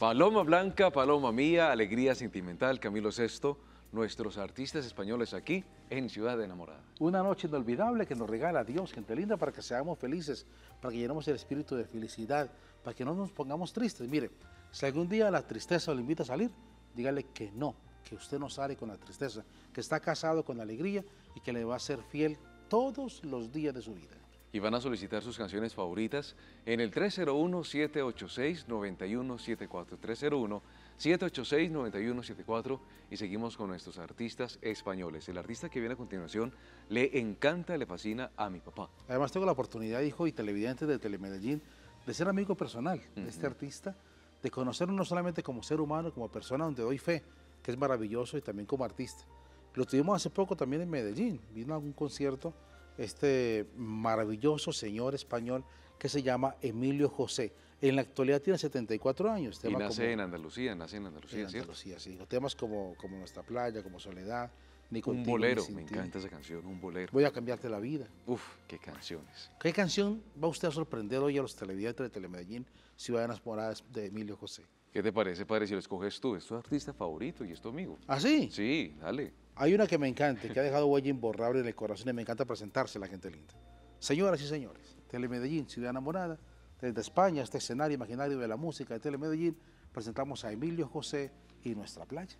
Paloma Blanca, Paloma Mía, Alegría Sentimental, Camilo VI, nuestros artistas españoles aquí en Ciudad de Enamorada. Una noche inolvidable que nos regala Dios, gente linda, para que seamos felices, para que llenemos el espíritu de felicidad, para que no nos pongamos tristes. Mire, si algún día la tristeza le invita a salir, dígale que no, que usted no sale con la tristeza, que está casado con la alegría y que le va a ser fiel todos los días de su vida y van a solicitar sus canciones favoritas en el 301-786-9174. 301-786-9174 y seguimos con nuestros artistas españoles. El artista que viene a continuación le encanta, le fascina a mi papá. Además tengo la oportunidad, hijo y televidente de Telemedellín, de ser amigo personal de este artista, de conocerlo no solamente como ser humano, como persona donde doy fe, que es maravilloso, y también como artista. Lo tuvimos hace poco también en Medellín, vino a un concierto este maravilloso señor español que se llama Emilio José. En la actualidad tiene 74 años. y nace en Andalucía, nace en Andalucía, en Andalucía, sí. temas como, como Nuestra Playa, como Soledad, ni contigo, Un bolero, me encanta esa canción, un bolero. Voy a cambiarte la vida. Uf, qué canciones. ¿Qué canción va usted a sorprender hoy a los televidentes de Telemedellín, si las Moradas de Emilio José? ¿Qué te parece, padre, si lo escoges tú? Es tu artista favorito y es tu amigo. ¿Ah, sí? Sí, dale. Hay una que me encanta, que ha dejado huella imborrable en el corazón y me encanta presentarse a la gente linda. Señoras y señores, Telemedellín, Ciudad Enamorada, desde España, este escenario imaginario de la música de Telemedellín, presentamos a Emilio José y nuestra playa.